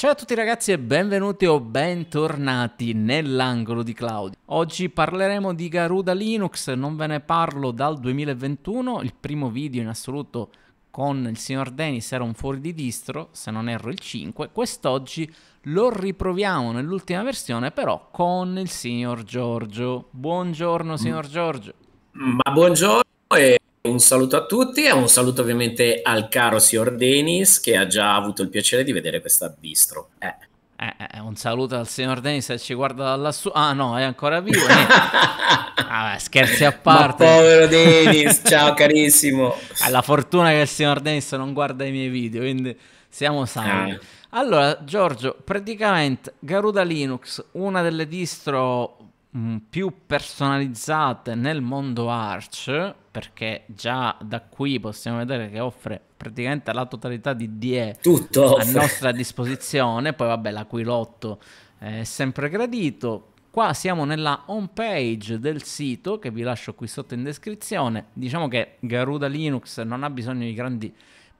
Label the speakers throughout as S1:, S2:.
S1: Ciao a tutti ragazzi e benvenuti o bentornati nell'angolo di Cloud. Oggi parleremo di Garuda Linux, non ve ne parlo dal 2021, il primo video in assoluto con il signor Dennis era un fuori di distro, se non erro il 5, quest'oggi lo riproviamo nell'ultima versione però con il signor Giorgio. Buongiorno signor mm. Giorgio.
S2: Ma buongiorno e un saluto a tutti e un saluto ovviamente al caro signor Denis che ha già avuto il piacere di vedere questa
S1: bistro. Eh. Eh, eh, eh un saluto al signor Denis se ci guarda da lassù. Ah no, è ancora vivo. ah, beh, scherzi a parte. Ma povero Denis, ciao carissimo. È la fortuna che il signor Denis non guarda i miei video, quindi siamo sani. Ah. Allora, Giorgio, praticamente Garuda Linux, una delle distro Mm, più personalizzate nel mondo Arch, perché già da qui possiamo vedere che offre praticamente la totalità di DE Tutto a nostra disposizione, poi vabbè la l'Aquilotto è sempre gradito. Qua siamo nella home page del sito che vi lascio qui sotto in descrizione. Diciamo che Garuda Linux non ha bisogno di grandi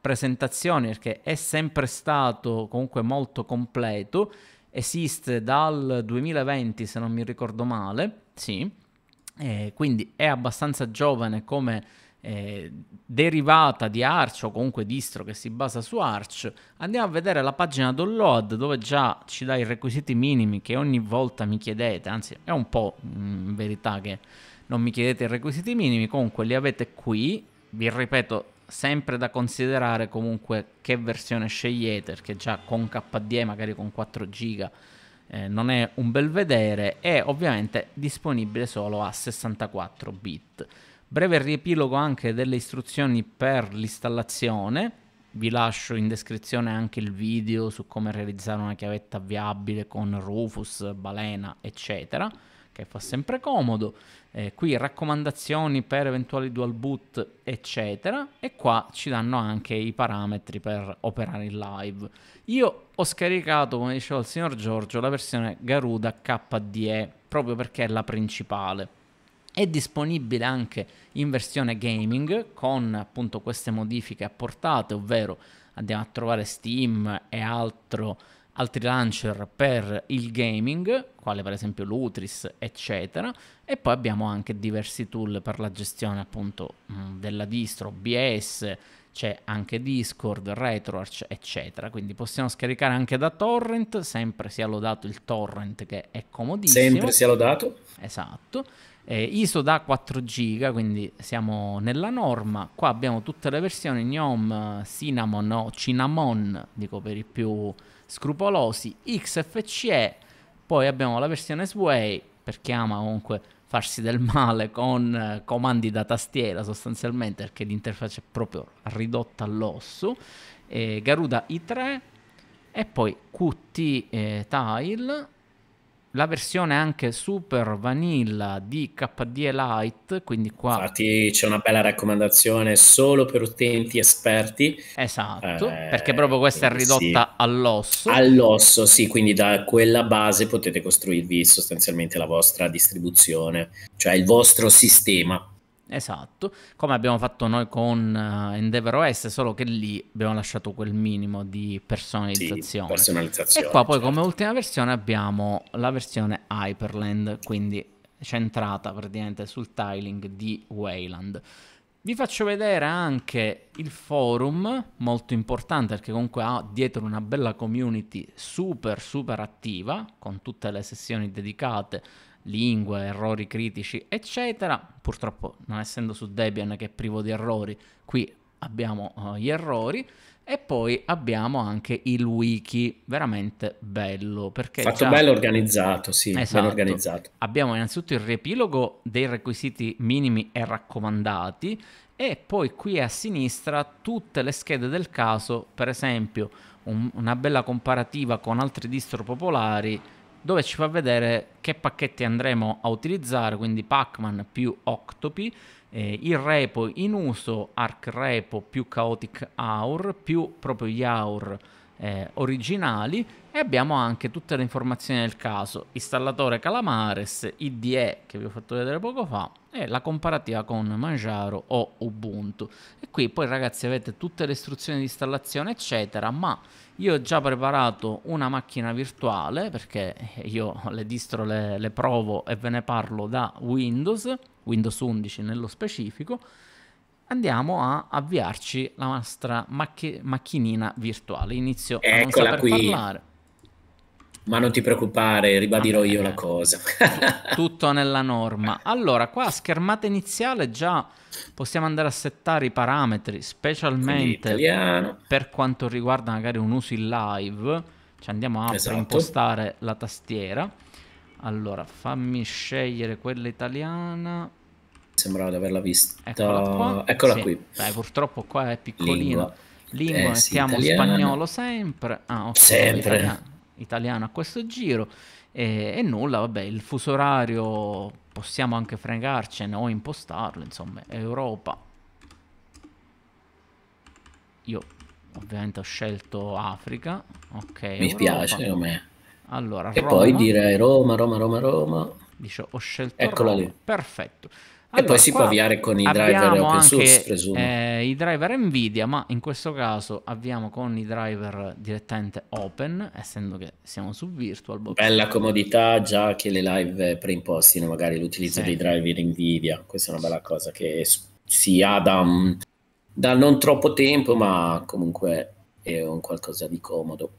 S1: presentazioni perché è sempre stato comunque molto completo esiste dal 2020 se non mi ricordo male, sì, eh, quindi è abbastanza giovane come eh, derivata di Arch o comunque distro che si basa su Arch, andiamo a vedere la pagina download dove già ci dà i requisiti minimi che ogni volta mi chiedete, anzi è un po' mm, in verità che non mi chiedete i requisiti minimi, comunque li avete qui, vi ripeto sempre da considerare comunque che versione scegliete, perché già con KDE, magari con 4 giga, eh, non è un bel vedere, e ovviamente disponibile solo a 64 bit. Breve riepilogo anche delle istruzioni per l'installazione, vi lascio in descrizione anche il video su come realizzare una chiavetta avviabile con Rufus, Balena, eccetera che fa sempre comodo. Eh, qui raccomandazioni per eventuali dual boot, eccetera. E qua ci danno anche i parametri per operare in live. Io ho scaricato, come diceva il signor Giorgio, la versione Garuda KDE proprio perché è la principale. È disponibile anche in versione gaming con appunto queste modifiche apportate, ovvero andiamo a trovare Steam e altro altri launcher per il gaming, quale per esempio l'Utris, eccetera, e poi abbiamo anche diversi tool per la gestione appunto mm, della distro, BS, c'è anche Discord, RetroArch, eccetera, quindi possiamo scaricare anche da torrent, sempre sia lodato il torrent che è comodissimo. Sempre sia lodato. Esatto. ISO da 4 giga, quindi siamo nella norma. Qua abbiamo tutte le versioni GNOME, Cinnamon o Cinnamon, dico per i più scrupolosi, XFCE, poi abbiamo la versione Sway, perché ama comunque farsi del male con eh, comandi da tastiera sostanzialmente, perché l'interfaccia è proprio ridotta all'osso, eh, Garuda i3 e poi Qt eh, Tile la versione anche super vanilla di KDE Lite, quindi qua...
S2: Infatti c'è una bella raccomandazione solo per
S1: utenti esperti. Esatto, eh, perché proprio questa è ridotta sì. all'osso. All'osso,
S2: sì, quindi da quella base potete costruirvi sostanzialmente la vostra distribuzione, cioè il vostro sistema.
S1: Esatto, come abbiamo fatto noi con uh, Endeavor OS, solo che lì abbiamo lasciato quel minimo di personalizzazione. Sì, personalizzazione e qua poi certo. come ultima versione abbiamo la versione Hyperland, quindi centrata praticamente sul tiling di Wayland. Vi faccio vedere anche il forum, molto importante perché comunque ha dietro una bella community super super attiva, con tutte le sessioni dedicate lingue, errori critici, eccetera. Purtroppo, non essendo su Debian che è privo di errori, qui abbiamo uh, gli errori e poi abbiamo anche il wiki, veramente bello. Perché Fatto già... bello organizzato, sì, esatto. ben organizzato. Abbiamo innanzitutto il riepilogo dei requisiti minimi e raccomandati e poi qui a sinistra tutte le schede del caso, per esempio un, una bella comparativa con altri distro popolari dove ci fa vedere che pacchetti andremo a utilizzare, quindi Pacman più Octopi, eh, il repo in uso, Arc Repo più Chaotic Aur, più proprio gli Yaur eh, originali e abbiamo anche tutte le informazioni del caso, installatore Calamares, IDE che vi ho fatto vedere poco fa e la comparativa con Manjaro o Ubuntu. E qui poi ragazzi avete tutte le istruzioni di installazione eccetera, ma io ho già preparato una macchina virtuale perché io le distro le, le provo e ve ne parlo da Windows, Windows 11 nello specifico andiamo a avviarci la nostra macch- macchinina virtuale. Inizio Eccola a non qui. parlare.
S2: Ma non ti preoccupare, ribadirò ah, io la cosa.
S1: Tutto nella norma. Allora, qua a schermata iniziale già possiamo andare a settare i parametri, specialmente per quanto riguarda magari un uso in live. Ci andiamo a esatto. impostare la tastiera. Allora, fammi scegliere quella italiana
S2: sembrava di averla vista. Eccola, qua. Eccola sì. qui. Beh,
S1: purtroppo qua è piccolino. Lingua, eh, mettiamo sì, spagnolo sempre. Ah, ok. Sempre. Italiano, italiano a questo giro. E, e, nulla, vabbè, il fuso orario possiamo anche fregarcene o impostarlo, insomma, Europa. Io ovviamente ho scelto Africa, ok. Mi Europa. piace come... Allora, e Roma. poi direi
S2: Roma, Roma, Roma, Roma. Dice, ho scelto Eccola Roma.
S1: lì. Perfetto. Allora, e poi si può avviare con i driver open source, presumo. Eh, I driver Nvidia, ma in questo caso avviamo con i driver direttamente open, essendo che siamo su VirtualBox. Bella
S2: comodità già che le live preimpostino magari l'utilizzo sì. dei driver Nvidia. Questa è una bella cosa che si ha da, mm, da non troppo tempo, ma comunque è un qualcosa di comodo.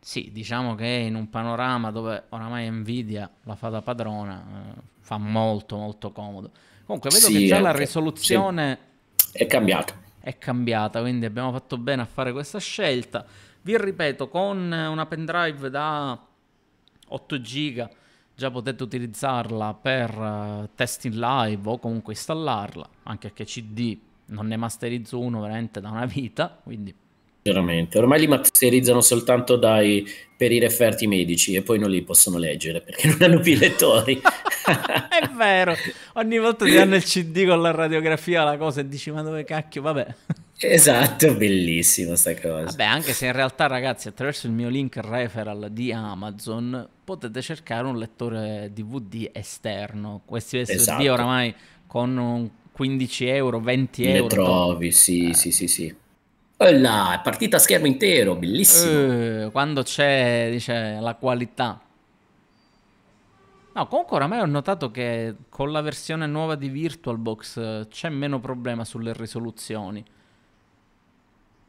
S1: Sì, diciamo che in un panorama dove oramai Nvidia la fa da padrona, eh, fa molto molto comodo. Comunque vedo sì, che già okay. la risoluzione sì. è cambiata. È cambiata, quindi abbiamo fatto bene a fare questa scelta. Vi ripeto, con una pendrive da 8 giga già potete utilizzarla per uh, test in live o comunque installarla, anche perché CD non ne masterizzo uno veramente da una vita, quindi
S2: Veramente, ormai li masterizzano soltanto dai, per i referti medici e poi non li possono leggere perché non hanno più lettori. è
S1: vero, ogni volta ti danno il CD con la radiografia la cosa e dici ma dove cacchio, vabbè. Esatto,
S2: bellissima sta cosa. Vabbè,
S1: anche se in realtà ragazzi attraverso il mio link referral di Amazon potete cercare un lettore DVD esterno, questi SD esatto. oramai con 15 euro, 20 euro. Le trovi,
S2: sì, eh. sì, sì, sì.
S1: Là, partita a schermo intero, bellissimo. Uh, eh, quando c'è, dice, la qualità. No, comunque oramai ho notato che con la versione nuova di VirtualBox eh, c'è meno problema sulle risoluzioni.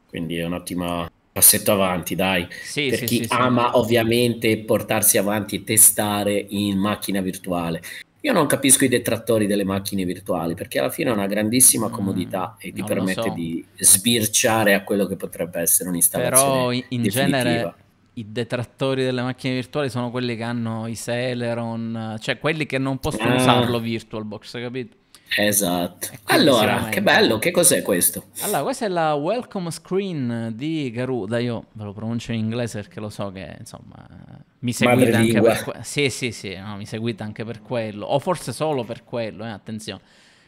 S2: Quindi è un ottimo passetto avanti, dai. Sì, per sì, chi sì, ama ovviamente portarsi avanti e testare in macchina virtuale. Io non capisco i detrattori delle macchine virtuali perché alla fine è una grandissima mm, comodità mm, e ti permette so. di sbirciare a quello che potrebbe essere un'installazione. Però in, in genere
S1: i detrattori delle macchine virtuali sono quelli che hanno i Celeron, cioè quelli che non possono ah. usarlo VirtualBox, capito?
S2: Esatto. Allora, che bello, che cos'è questo?
S1: Allora, questa è la welcome screen di Garuda, io ve lo pronuncio in inglese perché lo so che, insomma, mi seguite anche per quello. Sì, sì, sì, no, mi seguite anche per quello. O forse solo per quello, eh, attenzione.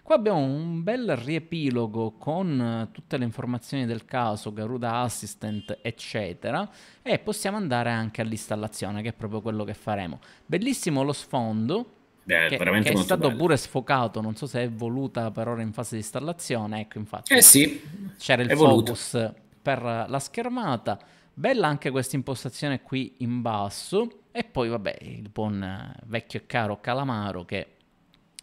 S1: Qua abbiamo un bel riepilogo con eh, tutte le informazioni del caso, Garuda Assistant, eccetera, e possiamo andare anche all'installazione, che è proprio quello che faremo. Bellissimo lo sfondo, Beh, che, che è stato bello. pure sfocato, non so se è voluta per ora in fase di installazione, ecco infatti. Eh sì, c'era il focus voluto. per la schermata. Bella anche questa impostazione qui in basso. E poi, vabbè, il buon eh, vecchio e caro Calamaro che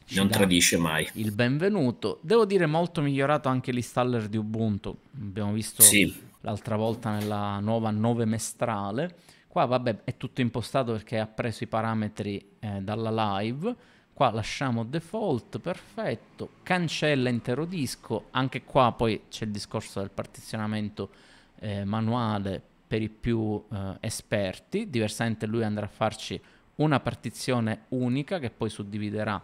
S2: non tradisce
S1: mai. Il benvenuto. Devo dire molto migliorato anche l'installer di Ubuntu. Abbiamo visto sì. l'altra volta nella nuova 9 mestrale. Qua vabbè è tutto impostato perché ha preso i parametri eh, dalla live. Qua lasciamo default, perfetto. Cancella intero disco. Anche qua poi c'è il discorso del partizionamento eh, manuale per i più eh, esperti, diversamente lui andrà a farci una partizione unica che poi suddividerà.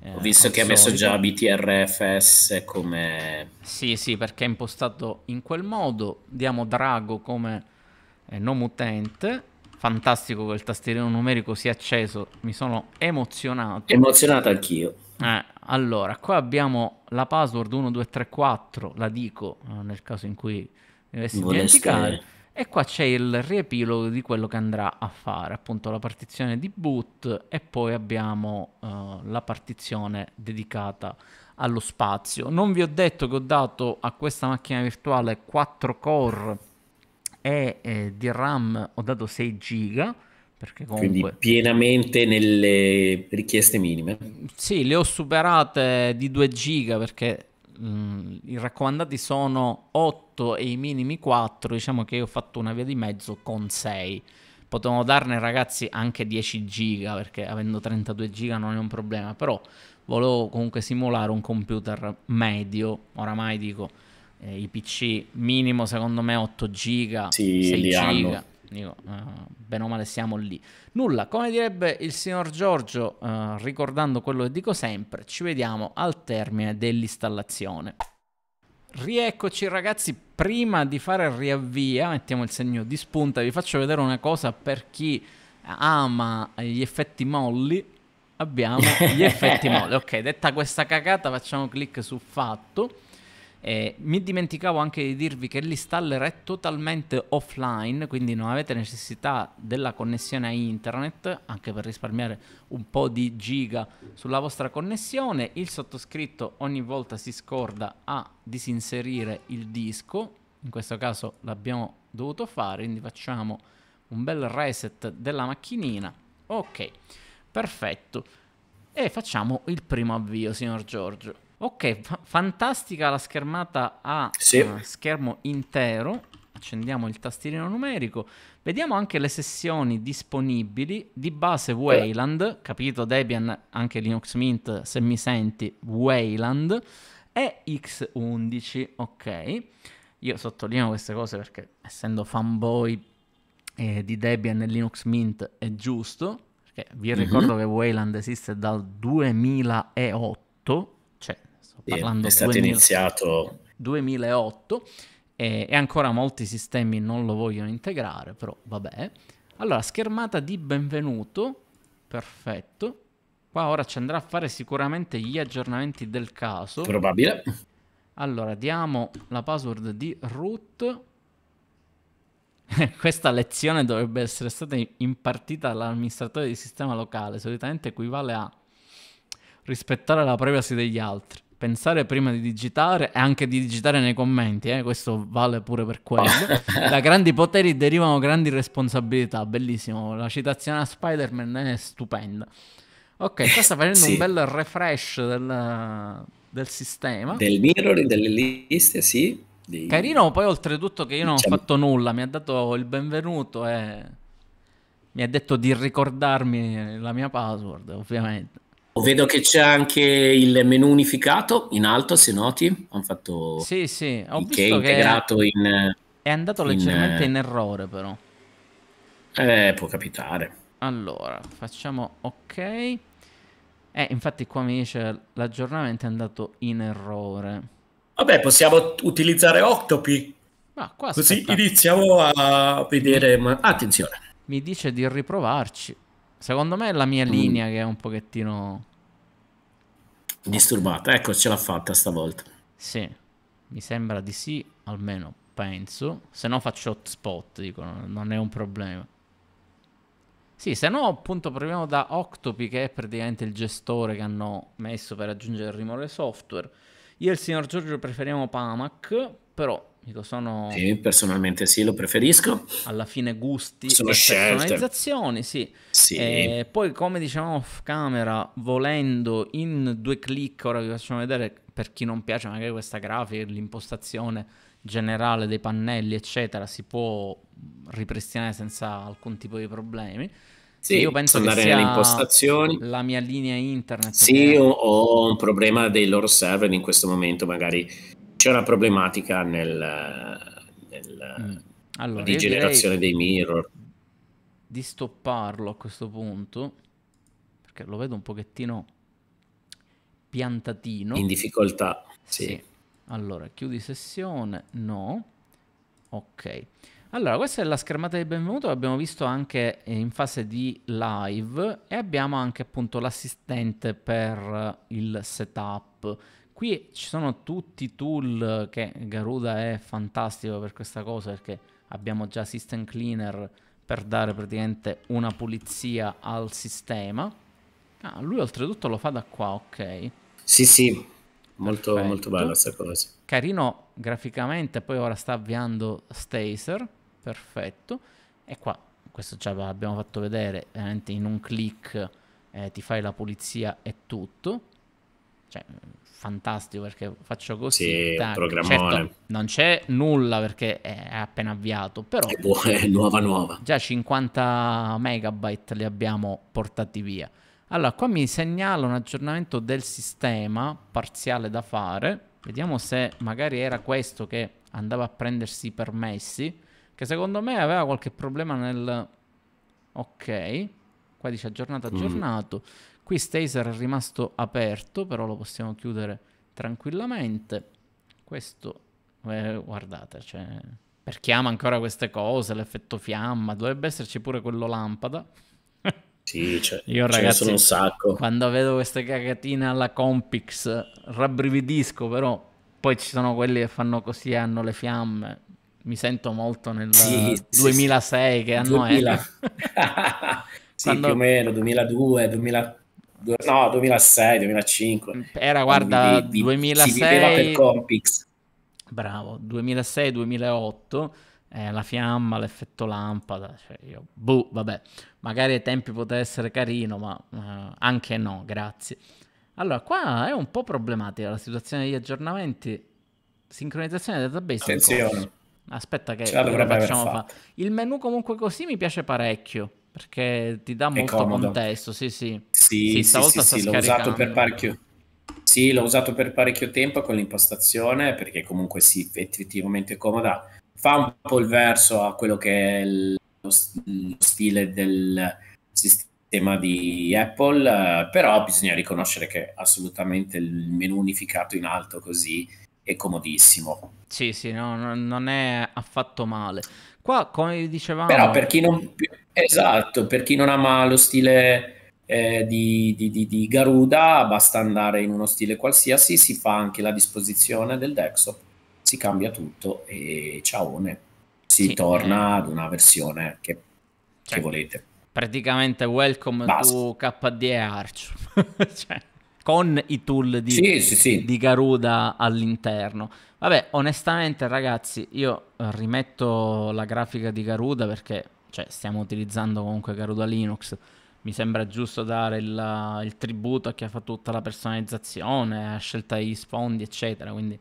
S1: Eh, Ho visto che ha messo già
S2: BTRFS come...
S1: Sì, sì, perché è impostato in quel modo. Diamo Drago come eh, nome utente. Fantastico quel tastierino numerico si è acceso, mi sono emozionato. Emozionato anch'io. Eh, allora, qua abbiamo la password 1234, la dico eh, nel caso in cui dovessi dimenticare. Stare. E qua c'è il riepilogo di quello che andrà a fare, appunto la partizione di boot e poi abbiamo uh, la partizione dedicata allo spazio. Non vi ho detto che ho dato a questa macchina virtuale 4 core e eh, di RAM ho dato 6 giga. Perché Comunque... Quindi
S2: pienamente nelle richieste minime.
S1: Sì, le ho superate di 2 giga perché mh, mm, i raccomandati sono 8 e i minimi 4, diciamo che io ho fatto una via di mezzo con 6. Potevano darne ragazzi anche 10 giga perché avendo 32 giga non è un problema, però volevo comunque simulare un computer medio, oramai dico eh, i PC minimo secondo me 8 giga, sì, 6 giga. Hanno. Dico, uh, eh, bene o male siamo lì. Nulla, come direbbe il signor Giorgio, uh, ricordando quello che dico sempre, ci vediamo al termine dell'installazione. Rieccoci ragazzi, prima di fare il riavvia, mettiamo il segno di spunta, vi faccio vedere una cosa per chi ama gli effetti molli. Abbiamo gli effetti molli. Ok, detta questa cacata facciamo clic su fatto. Eh, mi dimenticavo anche di dirvi che l'installer è totalmente offline, quindi non avete necessità della connessione a internet, anche per risparmiare un po' di giga sulla vostra connessione. Il sottoscritto ogni volta si scorda a disinserire il disco, in questo caso l'abbiamo dovuto fare, quindi facciamo un bel reset della macchinina. Ok, perfetto. E facciamo il primo avvio, signor Giorgio. Ok, fa- fantastica la schermata a sì. uh, schermo intero. Accendiamo il tastierino numerico. Vediamo anche le sessioni disponibili di base Wayland, eh. capito Debian, anche Linux Mint, se mi senti, Wayland e X11, ok. Io sottolineo queste cose perché essendo fanboy eh, di Debian e Linux Mint è giusto, perché vi mm-hmm. ricordo che Wayland esiste dal 2008, cioè Parlando è stato 2000, iniziato 2008 e, e, ancora molti sistemi non lo vogliono integrare, però vabbè. Allora, schermata di benvenuto, perfetto. Qua ora ci andrà a fare sicuramente gli aggiornamenti del caso. Probabile. Allora, diamo la password di root. Questa lezione dovrebbe essere stata impartita all'amministratore di sistema locale, solitamente equivale a rispettare la privacy degli altri pensare prima di digitare e anche di digitare nei commenti, eh, questo vale pure per quello. da grandi poteri derivano grandi responsabilità, bellissimo, la citazione a Spider-Man è stupenda. Ok, sta facendo sì. un bel refresh del, del, sistema. Del mirroring, delle liste, sì. Dei... Carino, poi oltretutto che io non diciamo... ho fatto nulla, mi ha dato il benvenuto e mi ha detto di ricordarmi la mia password, ovviamente. Vedo che c'è
S2: anche il menu unificato in alto, se noti, hanno fatto Sì,
S1: sì, ho che visto integrato che in
S2: è andato leggermente in, in eh,
S1: errore però. Eh, può capitare. Allora, facciamo ok. Eh, infatti qua mi dice l'aggiornamento è andato in errore. Vabbè, possiamo utilizzare Octopi. Ma Ah, Così aspetta. iniziamo a vedere... Ma... Attenzione. Mi dice di riprovarci. Secondo me è la mia mm. linea mm. che è un pochettino...
S2: Disturbata, ecco ce l'ha fatta stavolta.
S1: Sì, mi sembra di sì, almeno penso. Se no faccio hotspot, dico, non è un problema. Sì, se no appunto proviamo da Octopi che è praticamente il gestore che hanno messo per aggiungere il rimuovere software. Io e il signor Giorgio preferiamo Pamac, però Dico, sono... Sì,
S2: personalmente sì, lo preferisco.
S1: Alla fine gusti sono e scelte. personalizzazioni, sì. sì. E poi come diciamo off camera, volendo in due clic, ora vi facciamo vedere per chi non piace magari questa grafica, l'impostazione generale dei pannelli, eccetera, si può ripristinare senza alcun tipo di problemi. Sì, io penso andare che impostazioni. la mia linea internet. Sì, che...
S2: ho un problema dei loro server in questo momento, magari c'è una problematica
S1: nel, nel mm. allora, di generazione dei mirror. Di stopparlo a questo punto, perché lo vedo un pochettino piantatino. In difficoltà, sì. sì. Allora, chiudi sessione, no. Ok. Allora, questa è la schermata di benvenuto, l'abbiamo visto anche in fase di live e abbiamo anche appunto l'assistente per il setup Qui ci sono tutti i tool che Garuda è fantastico per questa cosa perché abbiamo già System Cleaner per dare praticamente una pulizia al sistema. Ah, lui oltretutto lo fa da qua, ok.
S2: Sì, sì, molto, molto bella questa cosa.
S1: Carino graficamente, poi ora sta avviando Staser, perfetto. E qua, questo già l'abbiamo fatto vedere, veramente in un click eh, ti fai la pulizia e tutto. Cioè, fantastico perché faccio così. Sì, certo, non c'è nulla perché è appena avviato, però... È, buona, è nuova nuova. Già 50 megabyte li abbiamo portati via. Allora, qua mi segnala un aggiornamento del sistema parziale da fare. Vediamo se magari era questo che andava a prendersi i permessi, che secondo me aveva qualche problema nel... Ok, qua dice aggiornato, mm. aggiornato. Mm. Qui Staser è rimasto aperto, però lo possiamo chiudere tranquillamente. Questo, eh, guardate, cioè, per chi ama ancora queste cose, l'effetto fiamma, dovrebbe esserci pure quello lampada.
S2: Sì, cioè, Io ragazzi, un sacco.
S1: quando vedo queste cagatine alla Compix rabbrividisco, però poi ci sono quelli che fanno così e hanno le fiamme. Mi sento molto nel sì, 2006 sì, che hanno 2000.
S2: quando... più o meno, 2002, 2000 no, 2006, 2005. Era, guarda, di, 2006... Si viveva per Compix.
S1: Bravo, 2006-2008, eh, la fiamma, l'effetto lampada, cioè io, boh, vabbè, magari ai tempi poteva essere carino, ma eh, anche no, grazie. Allora, qua è un po' problematica la situazione degli aggiornamenti, sincronizzazione database. Attenzione. Aspetta che lo facciamo fa. Il menu comunque così mi piace parecchio perché ti dà molto contesto, sì, sì. Sì, sì, stavolta sì, sì, l'ho usato per parecchio.
S2: Sì, l'ho usato per parecchio tempo con l'impostazione perché comunque sì, effettivamente è comoda. Fa un po' il verso a quello che è lo, stile del sistema di Apple, però bisogna riconoscere che assolutamente il menu unificato in alto così è comodissimo.
S1: Sì, sì, no, non è affatto male. Qua, come dicevamo... Però per chi non,
S2: più, Esatto, per chi non ama lo stile eh, di, di, di, di, Garuda, basta andare in uno stile qualsiasi, si fa anche la disposizione del Dexop, si cambia tutto e ciao, si sì, torna eh. ad una versione che, cioè, che volete.
S1: Praticamente welcome basta. to KDE Arch, cioè, con i tool sì, sì, di, Garuda all'interno. Vabbè, onestamente ragazzi, io rimetto la grafica di Garuda perché cioè, stiamo utilizzando comunque Garuda Linux, mi sembra giusto dare il, il tributo a chi ha fatto tutta la personalizzazione, la scelta degli sfondi, eccetera. Quindi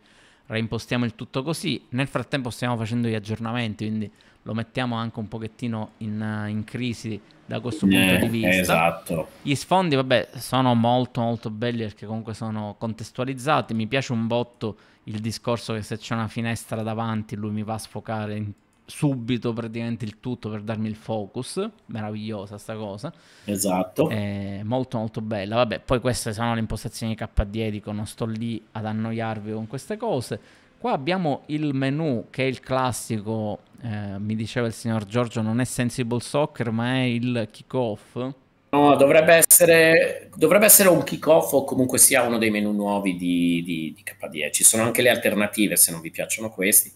S1: reimpostiamo il tutto così. Nel frattempo stiamo facendo gli aggiornamenti, quindi lo mettiamo anche un pochettino in, in crisi da questo eh, punto di vista. Esatto. Gli sfondi, vabbè, sono molto molto belli perché comunque sono contestualizzati. Mi piace un botto il discorso che se c'è una finestra davanti lui mi va a sfocare in subito praticamente il tutto per darmi il focus. Meravigliosa sta cosa. Esatto. Eh, molto molto bella. Vabbè, poi queste sono le impostazioni KDE, dico, non sto lì ad annoiarvi con queste cose. Qua abbiamo il menu che è il classico, eh, mi diceva il signor Giorgio, non è Sensible Soccer ma è il kickoff.
S2: No, dovrebbe essere, dovrebbe essere un kickoff o comunque sia uno dei menu nuovi di, di, di KDE. Ci sono anche le alternative se non vi piacciono questi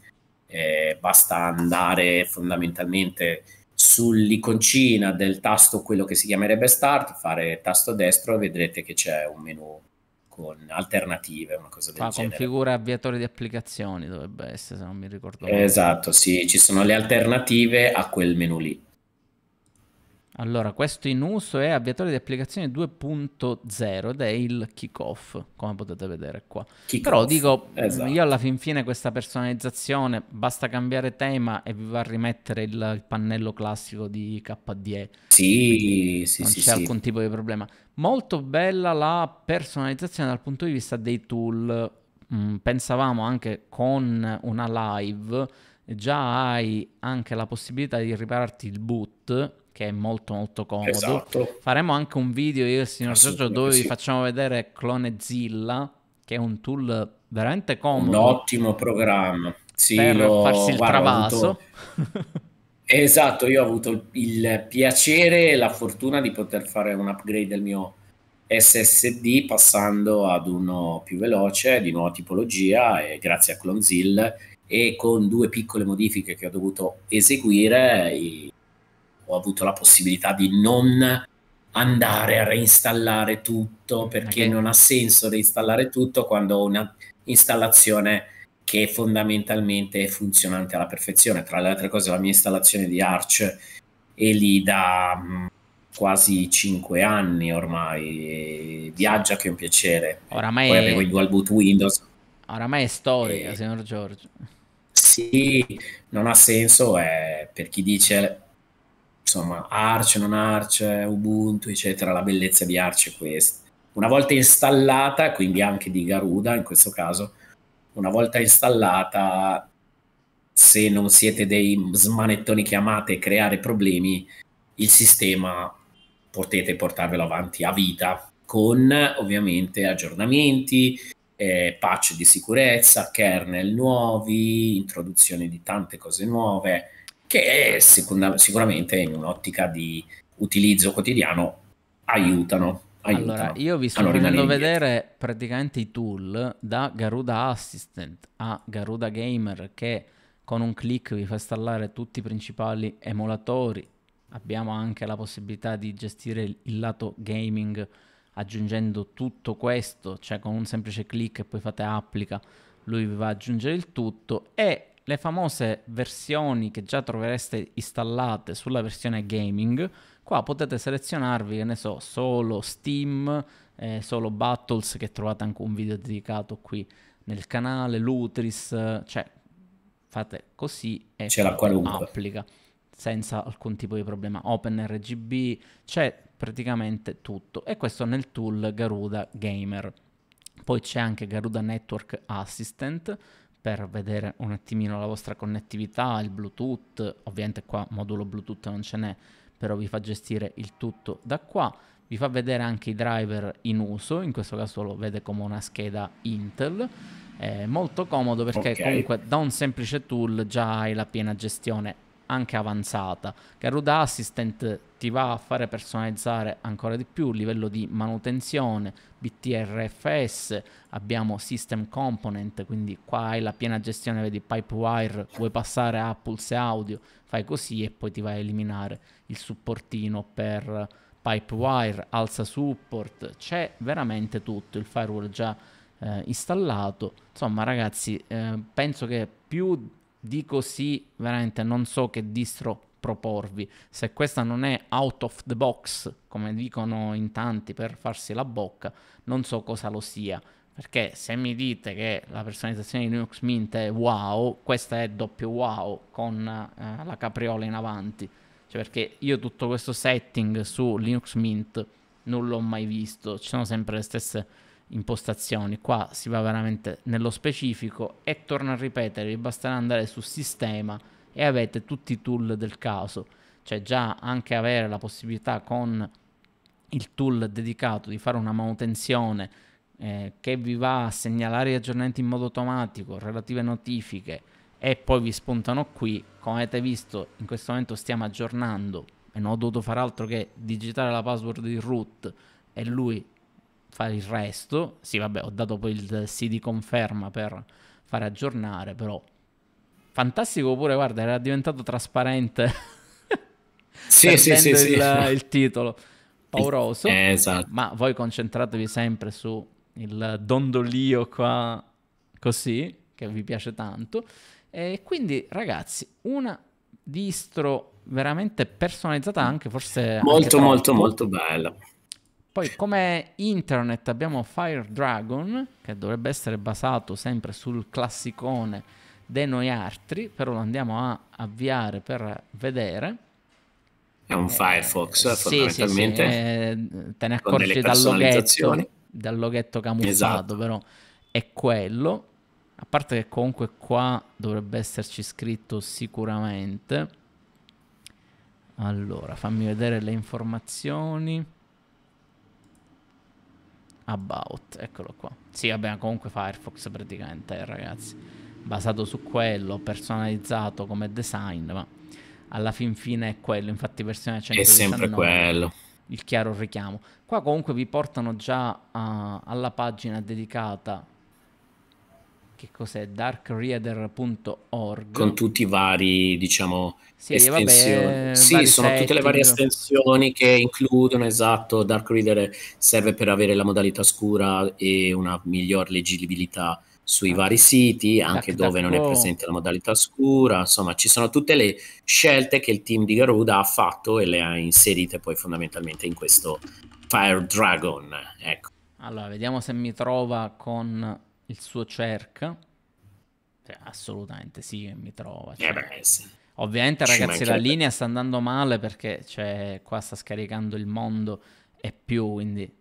S2: eh, basta andare fondamentalmente sull'iconcina del tasto, quello che si chiamerebbe start, fare tasto destro e vedrete che c'è un menu con alternative, una
S1: cosa del ah, genere. Configura avviatore di applicazioni dovrebbe essere, se non mi ricordo. Esatto, bene. sì, ci sono le alternative
S2: a quel menu lì.
S1: Allora, questo in uso è avviatore di applicazione 2.0 ed è il kickoff, come potete vedere qua. Kick Però off. dico, esatto. io alla fin fine questa personalizzazione, basta cambiare tema e vi va a rimettere il, il pannello classico di KDE. Sì, sì, non sì. Non c'è sì, alcun tipo di problema. Molto bella la personalizzazione dal punto di vista dei tool. Mm, pensavamo anche con una live, già hai anche la possibilità di ripararti il boot che è molto molto comodo. Esatto. Faremo anche un video io e il signor ah, Sergio dove sì. vi facciamo vedere Clonezilla, che è un tool veramente comodo. Un
S2: ottimo programma. Sì, per lo... farsi il Guarda, travaso.
S1: Avuto... esatto, io ho avuto il piacere
S2: e la fortuna di poter fare un upgrade del mio SSD passando ad uno più veloce, di nuova tipologia, e grazie a Clonezilla e con due piccole modifiche che ho dovuto eseguire avuto la possibilità di non andare a reinstallare tutto perché okay. non ha senso reinstallare tutto quando ho un'installazione che fondamentalmente è funzionante alla perfezione. Tra le altre cose, la mia installazione di Arch è lì da mm, quasi 5 anni ormai. Viaggia che è un piacere.
S1: Oramai Poi avevo il dual boot Windows. Oramai è storica, e... signor Giorgio.
S2: Sì, non ha senso. È... Eh, per chi dice insomma, Arch, non Arch, Ubuntu, eccetera, la bellezza di Arch è questa. Una volta installata, quindi anche di Garuda in questo caso, una volta installata, se non siete dei smanettoni che a creare problemi, il sistema potete portarvelo avanti a vita con ovviamente aggiornamenti, eh, patch di sicurezza, kernel nuovi, introduzione di tante cose nuove, che sicura, sicuramente in un'ottica di utilizzo quotidiano aiutano. aiutano allora,
S1: io vi sto facendo vedere praticamente i tool da Garuda Assistant a Garuda Gamer che con un clic vi fa installare tutti i principali emulatori. Abbiamo anche la possibilità di gestire il lato gaming aggiungendo tutto questo, cioè con un semplice clic e poi fate applica, lui vi va ad aggiungere il tutto e le famose versioni che già trovereste installate sulla versione gaming, qua potete selezionarvi, che ne so, solo Steam, eh, solo Battles, che trovate anche un video dedicato qui nel canale, Lutris, cioè fate così e Ce applica senza alcun tipo di problema. OpenRGB, c'è praticamente tutto. E questo nel tool Garuda Gamer. Poi c'è anche Garuda Network Assistant, per vedere un attimino la vostra connettività, il Bluetooth, ovviamente qua modulo Bluetooth non ce n'è, però vi fa gestire il tutto da qua, vi fa vedere anche i driver in uso, in questo caso lo vede come una scheda Intel, è molto comodo perché okay. comunque da un semplice tool già hai la piena gestione anche avanzata. Garuda Assistant ti va a fare personalizzare ancora di più il livello di manutenzione, BTRFS, abbiamo System Component, quindi qua hai la piena gestione, vedi Pipewire, vuoi passare a Pulse Audio, fai così e poi ti vai a eliminare il supportino per Pipewire, alza support, c'è veramente tutto, il firewall già eh, installato. Insomma ragazzi, eh, penso che più di così veramente non so che distro proporvi. Se questa non è out of the box, come dicono in tanti per farsi la bocca, non so cosa lo sia. Perché se mi dite che la personalizzazione di Linux Mint è wow, questa è doppio wow con eh, la capriola in avanti. Cioè perché io tutto questo setting su Linux Mint non l'ho mai visto, ci sono sempre le stesse impostazioni, qua si va veramente nello specifico e torno a ripetere, vi basterà andare su sistema e avete tutti i tool del caso. Cioè già anche avere la possibilità con il tool dedicato di fare una manutenzione eh, che vi va a segnalare gli aggiornamenti in modo automatico, relative notifiche e poi vi spuntano qui, come avete visto in questo momento stiamo aggiornando e non ho dovuto fare altro che digitare la password di root e lui fa il resto. Sì, vabbè, ho dato poi il CD conferma per fare aggiornare, però Fantastico pure, guarda, era diventato trasparente. sì, sì, sì, sì, il, il titolo. Pauroso. Eh, esatto. Ma voi concentratevi sempre su il dondolio qua così, che vi piace tanto. E quindi, ragazzi, una distro veramente personalizzata mm. anche, forse... Molto, anche molto, molto bella. Poi come internet abbiamo Fire Dragon, che dovrebbe essere basato sempre sul classicone de noi altri, però lo andiamo a avviare per vedere. È un eh, Firefox eh, fondamentalmente. Sì, sì, sì. Eh, te ne accorgi dal loghetto, dal loghetto camuffato, esatto. però è quello. A parte che comunque qua dovrebbe esserci scritto sicuramente. Allora, fammi vedere le informazioni. About, eccolo qua. Sì, vabbè, comunque Firefox praticamente, eh, ragazzi basato su quello, personalizzato come design, ma alla fin fine è quello, infatti versione 169 è sempre quello. Il chiaro richiamo. Qua comunque vi portano già a, ah, alla pagina dedicata che cos'è darkreader.org con
S2: tutti i vari, diciamo, sì, estensioni. Vabbè, sì, vari sono tutte le varie estensioni che includono, esatto, Dark Reader serve per avere la modalità scura e una miglior leggibilità sui vari siti, anche certo, dove non è certo. presente la modalità scura, insomma ci sono tutte le scelte che il team di Garuda ha fatto e le ha inserite poi fondamentalmente in questo Fire Dragon. Ecco.
S1: Allora, vediamo se mi trova con il suo cerca. Cioè, assolutamente sì, mi trova. Eh cioè. Eh beh, sì. Ovviamente ragazzi la linea sta andando male perché cioè, qua sta scaricando il mondo e più, quindi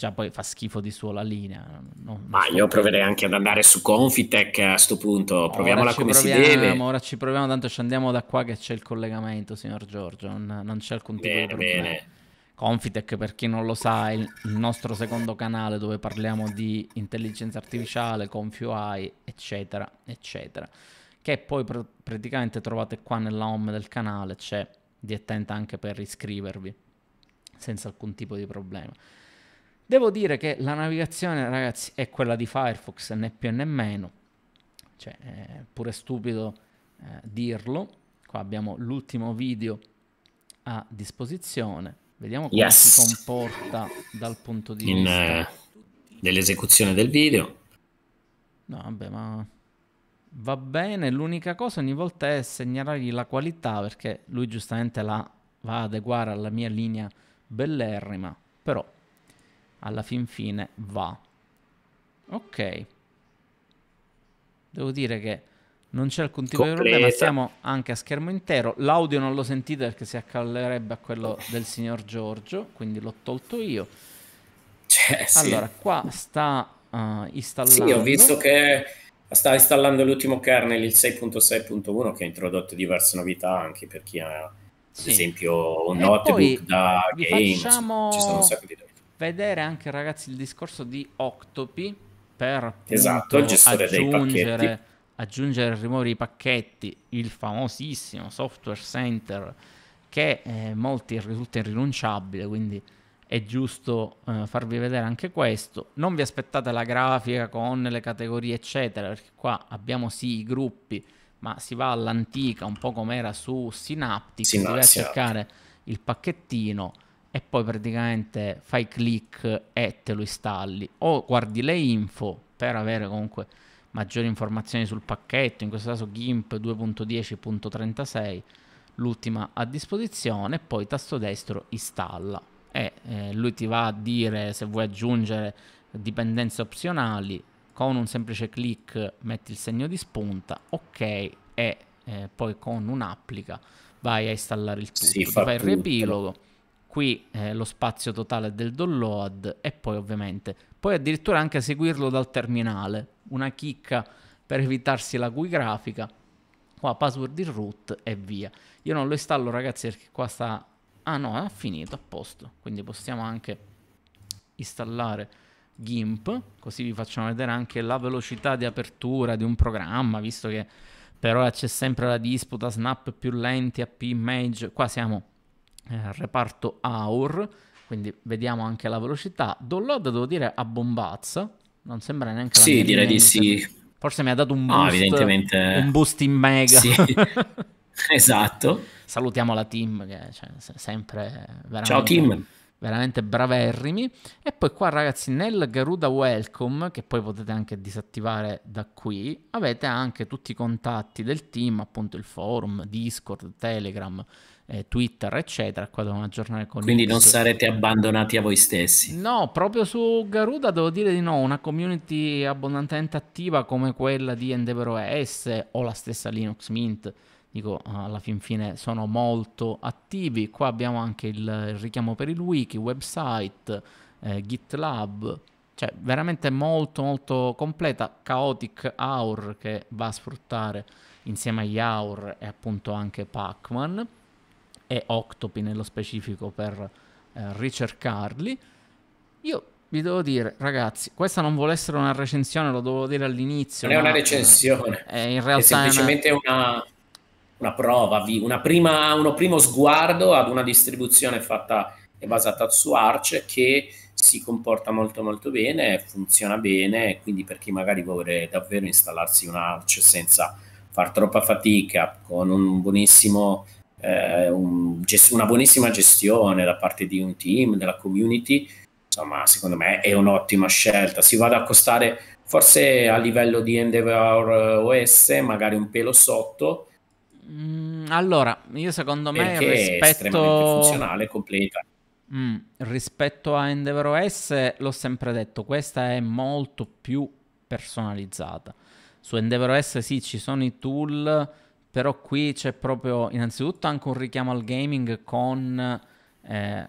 S1: già poi fa schifo di suo la linea. Non, Ma io proverei
S2: anche ad andare su Confitech a questo punto, proviamola come proviamo, si deve.
S1: Ora ci proviamo, tanto ci andiamo da qua che c'è il collegamento, signor Giorgio, non, non c'è alcun tipo bene, di problema. Bene. Confitech, per chi non lo sa, è il nostro secondo canale dove parliamo di intelligenza artificiale, ConfUI, eccetera, eccetera. Che poi pr- praticamente trovate qua nella home del canale, c'è di attenta anche per iscrivervi, senza alcun tipo di problema. Devo dire che la navigazione, ragazzi, è quella di Firefox, né più né meno. Cioè, è pure stupido eh, dirlo. Qua abbiamo l'ultimo video a disposizione. Vediamo come yes. si comporta dal punto di In, vista
S2: uh, dell'esecuzione del video.
S1: No, vabbè, ma va bene. L'unica cosa ogni volta è segnalargli la qualità perché lui giustamente la va ad adeguare alla mia linea bellerrima. Però alla fin fine va. Ok. Devo dire che non c'è alcun tipo Completa. di problema, siamo anche a schermo intero. L'audio non lo sentite perché si accallerebbe a quello del signor Giorgio, quindi l'ho tolto io. Cioè, allora, qua sta uh, installando... Sì, ho visto
S2: che sta installando l'ultimo kernel, il 6.6.1, che ha introdotto diverse novità anche per chi ha, ad sì. esempio, un e notebook da game. Facciamo... Ci sono un sacco
S1: di novità vedere anche ragazzi il discorso di Octopi per esatto, aggiungere, aggiungere il rumore ai pacchetti, il famosissimo software center che eh, molti risulta irrinunciabile, quindi è giusto eh, farvi vedere anche questo. Non vi aspettate la grafica con le categorie eccetera, perché qua abbiamo sì i gruppi, ma si va all'antica, un po' come era su Synaptic, si va a cercare il pacchettino e poi praticamente fai clic e te lo installi o guardi le info per avere comunque maggiori informazioni sul pacchetto, in questo caso GIMP 2.10.36, l'ultima a disposizione, poi tasto destro installa e eh, lui ti va a dire se vuoi aggiungere dipendenze opzionali, con un semplice clic metti il segno di spunta, ok e eh, poi con un'applica vai a installare il tutto, si, fai il riepilogo qui eh, lo spazio totale del download e poi ovviamente puoi addirittura anche seguirlo dal terminale, una chicca per evitarsi la GUI grafica, qua password di root e via. Io non lo installo ragazzi perché qua sta... Ah no, ha finito, a posto, quindi possiamo anche installare GIMP, così vi facciamo vedere anche la velocità di apertura di un programma, visto che per ora c'è sempre la disputa snap più lenti, api image, qua siamo eh, reparto AUR, quindi vediamo anche la velocità. Download devo dire a bombazza, non sembra neanche la Sì, direi di sì. Forse mi ha dato un ah, boost, no, evidentemente... un boost in mega. Sì. esatto. Salutiamo la team che è cioè, sempre veramente... Ciao team! veramente braverrimi. E poi qua, ragazzi, nel Garuda Welcome, che poi potete anche disattivare da qui, avete anche tutti i contatti del team, appunto il forum, Discord, Telegram, eh, Twitter, eccetera. Qua dobbiamo aggiornare con Quindi non sarete
S2: abbandonati a voi stessi.
S1: No, proprio su Garuda devo dire di no. Una community abbondantemente attiva come quella di Endeavor OS o la stessa Linux Mint dico alla fin fine sono molto attivi qua abbiamo anche il, il richiamo per il wiki website eh, gitlab cioè veramente molto molto completa chaotic hour che va a sfruttare insieme agli hour e appunto anche pacman e Octopi nello specifico per eh, ricercarli. Io vi devo dire, ragazzi, questa non vuole essere una recensione, lo dovevo dire all'inizio. Non è una eh, recensione, è, eh, in realtà è semplicemente
S2: una, una prova, una prima, uno primo sguardo ad una distribuzione fatta e basata su Arch che si comporta molto molto bene, funziona bene, quindi per chi magari vuole davvero installarsi un Arch senza far troppa fatica, con un buonissimo eh, un gest- una buonissima gestione da parte di un team, della community, insomma, secondo me è un'ottima scelta. Si va ad accostare forse a livello di Endeavor eh, OS, magari un pelo sotto.
S1: Mm, allora, io secondo me rispetto... è estremamente funzionale, completa. Mm, rispetto a Endeavor OS, l'ho sempre detto, questa è molto più personalizzata. Su Endeavor OS sì, ci sono i tool però qui c'è proprio innanzitutto anche un richiamo al gaming con eh,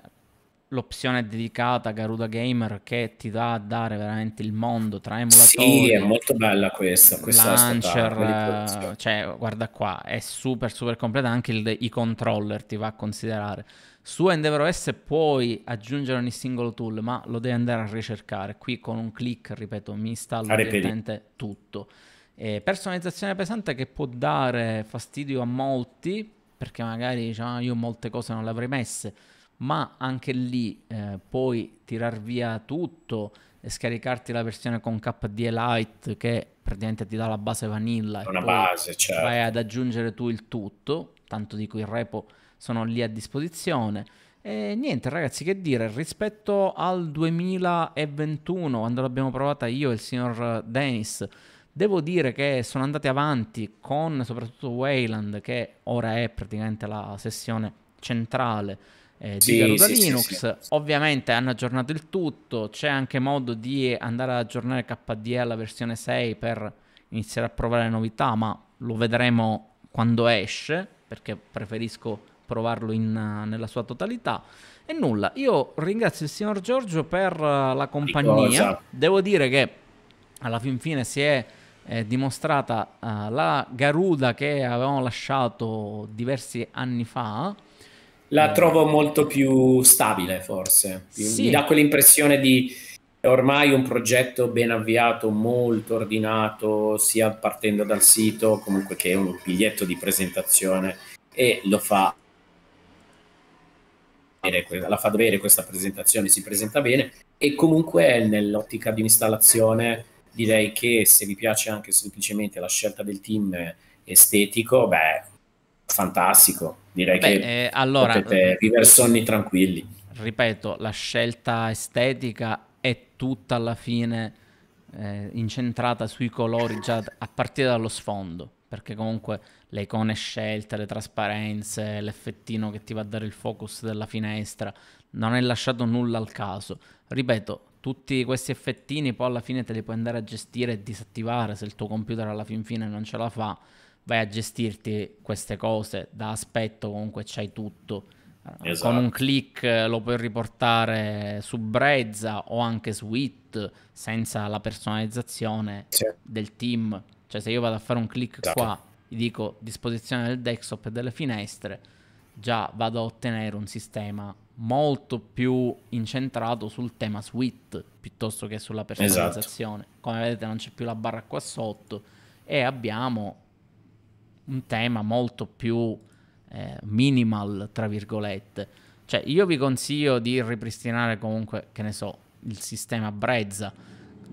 S1: l'opzione dedicata Garuda Gamer che ti dà a dare veramente il mondo tra emulatori. Sì, è molto bella questa, questa launcher, è eh, cioè guarda qua, è super super completa anche il, i controller ti va a considerare. Su Endeavor OS puoi aggiungere ogni singolo tool, ma lo devi andare a ricercare. Qui con un click ripeto, mi installo direttamente tutto. Eh, personalizzazione pesante che può dare fastidio a molti, perché magari diciamo, io molte cose non le avrei messe, ma anche lì eh, puoi tirar via tutto e scaricarti la versione con KDE Lite che praticamente ti dà la base vanilla Una e base, certo. vai ad aggiungere tu il tutto, tanto di cui il repo sono lì a disposizione. E niente ragazzi, che dire, rispetto al 2021, quando l'abbiamo provata io e il signor Dennis, Devo dire che sono andati avanti con soprattutto Wayland, che ora è praticamente la sessione centrale eh, di sì, Garuda sì, Linux. Sì, Ovviamente hanno aggiornato il tutto, c'è anche modo di andare ad aggiornare KDE alla versione 6 per iniziare a provare le novità, ma lo vedremo quando esce, perché preferisco provarlo in, nella sua totalità. E nulla, io ringrazio il signor Giorgio per eh, la compagnia. Devo dire che alla fin fine si è eh, dimostrata eh, la Garuda che avevamo lasciato diversi anni fa. La eh, trovo molto
S2: più stabile, forse. Sì. Mi dà quell'impressione di ormai un progetto ben avviato, molto ordinato, sia partendo dal sito, comunque che un biglietto di presentazione, e lo fa la fa dovere questa presentazione, si presenta bene e comunque è nell'ottica di un'installazione direi che se vi piace anche semplicemente la scelta del team estetico, beh, fantastico. Direi beh, che eh, allora, potete vivere sonni tranquilli.
S1: Ripeto, la scelta estetica è tutta alla fine eh, incentrata sui colori già a partire dallo sfondo, perché comunque le icone scelte, le trasparenze, l'effettino che ti va a dare il focus della finestra, non è lasciato nulla al caso. Ripeto, tutti questi effettini poi alla fine te li puoi andare a gestire e disattivare se il tuo computer alla fin fine non ce la fa vai a gestirti queste cose da aspetto comunque c'hai tutto eh, esatto. con un clic eh, lo puoi riportare su Brezza o anche su It senza la personalizzazione sì. del team cioè se io vado a fare un clic esatto. qua dico disposizione del desktop e delle finestre già vado a ottenere un sistema molto più incentrato sul tema suite piuttosto che sulla esatto. personalizzazione. Esatto. Come vedete non c'è più la barra qua sotto e abbiamo un tema molto più eh, minimal, tra virgolette. Cioè io vi consiglio di ripristinare comunque, che ne so, il sistema Brezza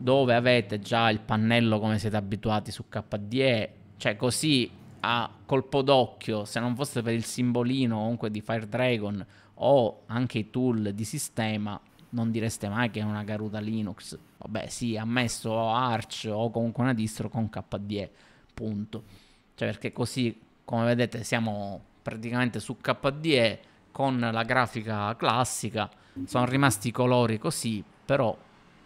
S1: dove avete già il pannello come siete abituati su KDE, cioè così a colpo d'occhio, se non fosse per il simbolino comunque di Fire Dragon o anche i tool di sistema, non direste mai che è una caruta Linux. Vabbè, sì, messo Arch o comunque una distro con KDE, punto. Cioè, perché così, come vedete, siamo praticamente su KDE con la grafica classica, sono rimasti i colori così, però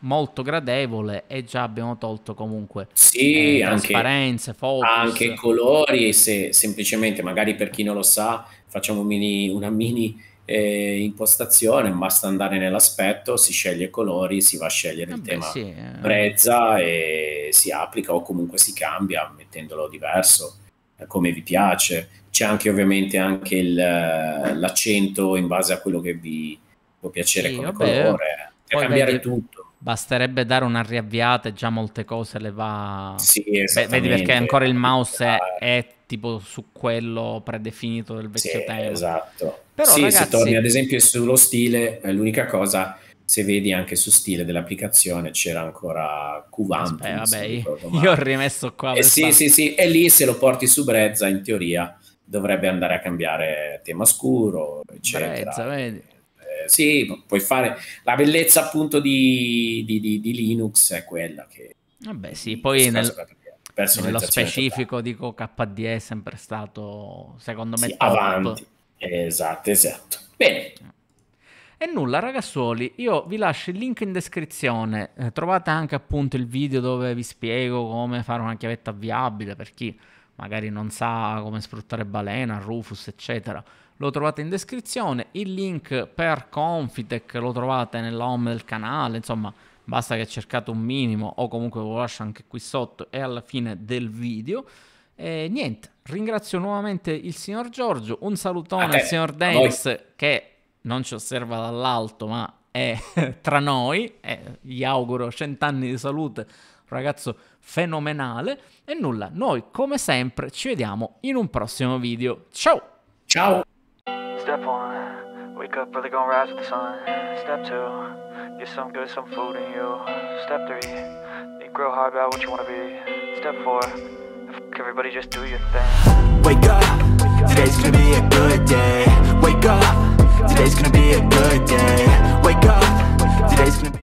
S1: molto gradevole e già abbiamo tolto comunque sì, eh, anche, trasparenze, focus. Anche
S2: colori, se semplicemente magari per chi non lo sa facciamo mini, una mini eh, impostazione, basta andare nell'aspetto, si sceglie i colori, si va a scegliere ah, il beh, tema sì. prezza eh. e si applica o comunque si cambia mettendolo diverso eh, come vi piace. C'è anche ovviamente anche il, eh, l'accento in base a quello che vi può piacere sì, come vabbè. colore, può cambiare vedi,
S1: tutto. Basterebbe dare una riavviata e già molte cose le va... Sì, Beh, vedi perché ancora il mouse è, ah. è tipo su quello predefinito del vecchio sì, tema. Esatto. Però, sì, ragazzi... se torni ad esempio
S2: sullo stile, eh, l'unica cosa se vedi anche su stile dell'applicazione c'era ancora Qvamp. Aspetta, vabbè, io
S1: ho rimesso qua. Eh, sì, sì,
S2: sì, e lì se lo porti su Brezza, in teoria, dovrebbe andare a cambiare tema scuro, eccetera. Brezza, vedi. Eh, sì, puoi fare... La bellezza appunto di, di, di, di Linux è quella che...
S1: Vabbè sì, poi nel, nello specifico totale. dico KDE è sempre stato, secondo me, sì, avanti
S2: Esatto, esatto. Bene.
S1: E nulla ragazzuoli, io vi lascio il link in descrizione, eh, trovate anche appunto il video dove vi spiego come fare una chiavetta avviabile per chi magari non sa come sfruttare balena, Rufus eccetera. Lo trovate in descrizione, il link per Confitec lo trovate nella home del canale, insomma basta che cercate un minimo o comunque lo lascio anche qui sotto e alla fine del video. Eh, niente, ringrazio nuovamente il signor Giorgio, un salutone al signor Dennis che non ci osserva dall'alto ma è tra noi, eh, gli auguro cent'anni di salute, un ragazzo fenomenale e nulla, noi come sempre ci vediamo in un prossimo video, ciao! Ciao! Step one, wake up early, gonna rise with the sun. Step two, get some good, some food in you. Step
S2: three, think grow hard about what you wanna be. Step four, Everybody just do your thing. Wake up, today's gonna be a good day. Wake up, today's gonna be a good day. Wake up, today's gonna be